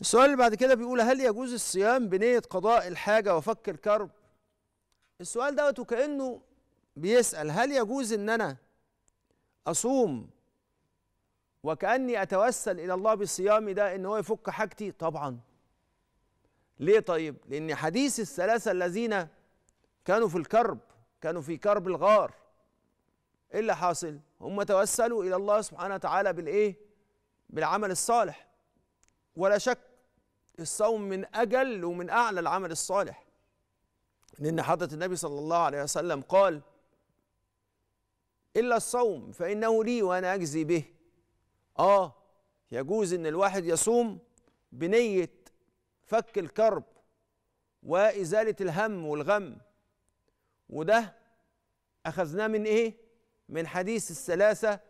السؤال اللي بعد كده بيقول هل يجوز الصيام بنية قضاء الحاجة وفك الكرب؟ السؤال دوت وكأنه بيسأل هل يجوز إن أنا أصوم وكأني أتوسل إلى الله بصيامي ده إن هو يفك حاجتي؟ طبعًا. ليه طيب؟ لأن حديث الثلاثة الذين كانوا في الكرب كانوا في كرب الغار إيه اللي حاصل؟ هم توسلوا إلى الله سبحانه وتعالى بالإيه؟ بالعمل الصالح ولا شك الصوم من أجل ومن أعلى العمل الصالح لأن حضرة النبي صلى الله عليه وسلم قال إلا الصوم فإنه لي وأنا أجزي به آه يجوز إن الواحد يصوم بنية فك الكرب وإزالة الهم والغم وده أخذناه من إيه؟ من حديث الثلاثة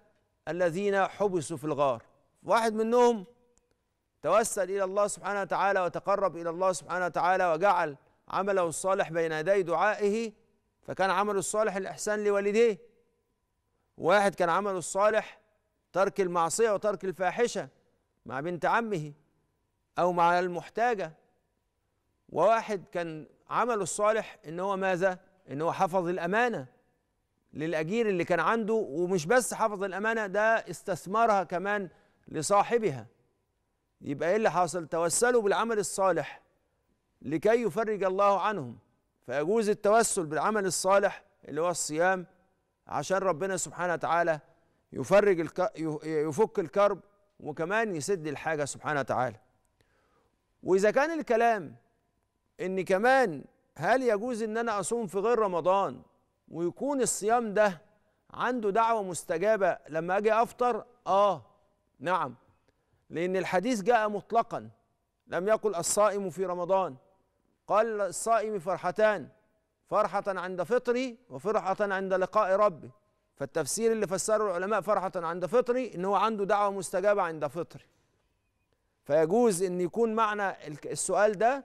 الذين حبسوا في الغار واحد منهم توسل إلى الله سبحانه وتعالى وتقرب إلى الله سبحانه وتعالى وجعل عمله الصالح بين يدي دعائه فكان عمله الصالح الإحسان لوالديه واحد كان عمله الصالح ترك المعصية وترك الفاحشة مع بنت عمه أو مع المحتاجة وواحد كان عمله الصالح إن هو ماذا؟ إن هو حفظ الأمانة للأجير اللي كان عنده ومش بس حفظ الأمانة ده استثمرها كمان لصاحبها يبقى ايه اللي حصل توسلوا بالعمل الصالح لكي يفرج الله عنهم فيجوز التوسل بالعمل الصالح اللي هو الصيام عشان ربنا سبحانه وتعالى يفرج الك... يفك الكرب وكمان يسد الحاجه سبحانه وتعالى واذا كان الكلام ان كمان هل يجوز ان انا اصوم في غير رمضان ويكون الصيام ده عنده دعوه مستجابه لما اجي افطر اه نعم لأن الحديث جاء مطلقا لم يقل الصائم في رمضان قال الصائم فرحتان فرحة عند فطري وفرحة عند لقاء ربي فالتفسير اللي فسره العلماء فرحة عند فطري إن هو عنده دعوة مستجابة عند فطري فيجوز إن يكون معنى السؤال ده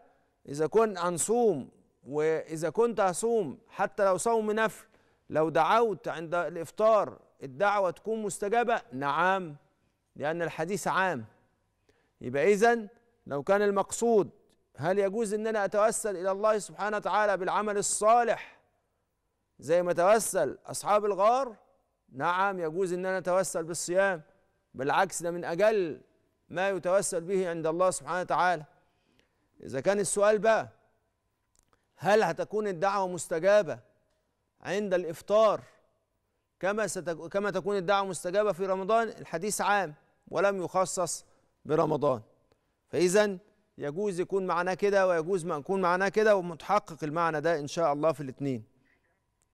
إذا كنت هنصوم وإذا كنت هصوم حتى لو صوم نفل لو دعوت عند الإفطار الدعوة تكون مستجابة نعم لأن الحديث عام يبقى إذا لو كان المقصود هل يجوز إن أنا أتوسل إلى الله سبحانه وتعالى بالعمل الصالح زي ما توسل أصحاب الغار نعم يجوز إن أنا أتوسل بالصيام بالعكس ده من أجل ما يتوسل به عند الله سبحانه وتعالى إذا كان السؤال بقى هل هتكون الدعوة مستجابة عند الإفطار كما ستك... كما تكون الدعوة مستجابة في رمضان الحديث عام ولم يخصص برمضان فإذا يجوز يكون معناه كده ويجوز ما يكون معناه كده ومتحقق المعنى ده إن شاء الله في الاثنين